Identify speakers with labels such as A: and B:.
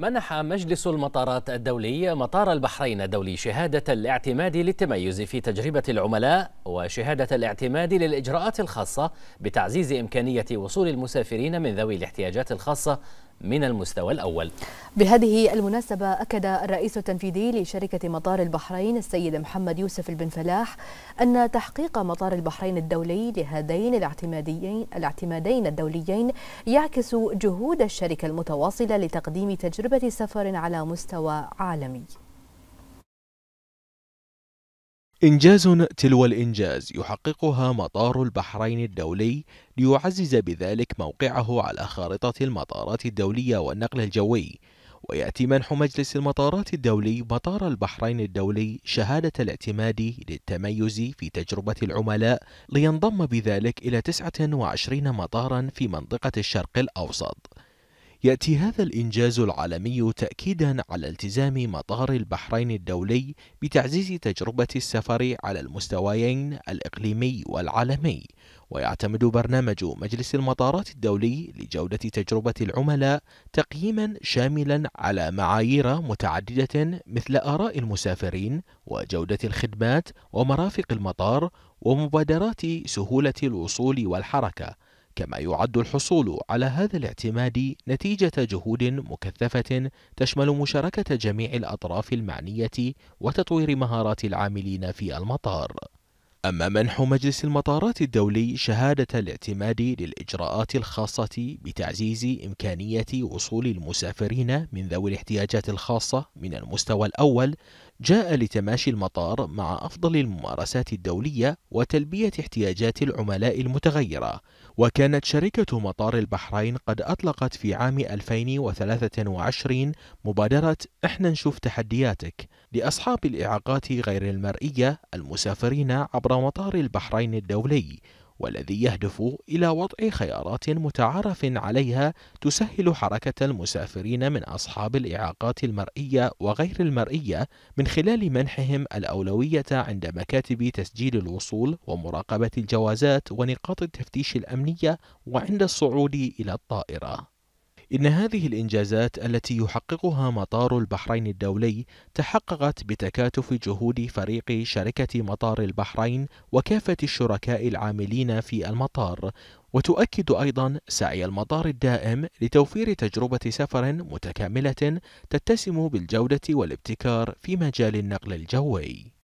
A: منح مجلس المطارات الدولي مطار البحرين الدولي شهادة
B: الاعتماد للتميز في تجربة العملاء وشهادة الاعتماد للإجراءات الخاصة بتعزيز إمكانية وصول المسافرين من ذوي الاحتياجات الخاصة من المستوى الأول
A: بهذه المناسبة أكد الرئيس التنفيذي لشركة مطار البحرين السيد محمد يوسف البن فلاح أن تحقيق مطار البحرين الدولي لهذين الاعتمادين الاعتمادين الدوليين يعكس جهود الشركة المتواصلة لتقديم تجربة تجربة سفر على مستوى عالمي
B: إنجاز تلو الإنجاز يحققها مطار البحرين الدولي ليعزز بذلك موقعه على خارطة المطارات الدولية والنقل الجوي ويأتي منح مجلس المطارات الدولي مطار البحرين الدولي شهادة الاعتماد للتميز في تجربة العملاء لينضم بذلك إلى 29 مطارا في منطقة الشرق الأوسط يأتي هذا الإنجاز العالمي تأكيدا على التزام مطار البحرين الدولي بتعزيز تجربة السفر على المستويين الإقليمي والعالمي ويعتمد برنامج مجلس المطارات الدولي لجودة تجربة العملاء تقييما شاملا على معايير متعددة مثل آراء المسافرين وجودة الخدمات ومرافق المطار ومبادرات سهولة الوصول والحركة كما يعد الحصول على هذا الاعتماد نتيجة جهود مكثفة تشمل مشاركة جميع الأطراف المعنية وتطوير مهارات العاملين في المطار أما منح مجلس المطارات الدولي شهادة الاعتماد للإجراءات الخاصة بتعزيز إمكانية وصول المسافرين من ذوي الاحتياجات الخاصة من المستوى الأول جاء لتماشي المطار مع أفضل الممارسات الدولية وتلبية احتياجات العملاء المتغيرة وكانت شركة مطار البحرين قد أطلقت في عام 2023 مبادرة إحنا نشوف تحدياتك لأصحاب الإعاقات غير المرئية المسافرين عبر مطار البحرين الدولي والذي يهدف إلى وضع خيارات متعارف عليها تسهل حركة المسافرين من أصحاب الإعاقات المرئية وغير المرئية من خلال منحهم الأولوية عند مكاتب تسجيل الوصول ومراقبة الجوازات ونقاط التفتيش الأمنية وعند الصعود إلى الطائرة إن هذه الإنجازات التي يحققها مطار البحرين الدولي تحققت بتكاتف جهود فريق شركة مطار البحرين وكافة الشركاء العاملين في المطار وتؤكد أيضا سعي المطار الدائم لتوفير تجربة سفر متكاملة تتسم بالجودة والابتكار في مجال النقل
A: الجوي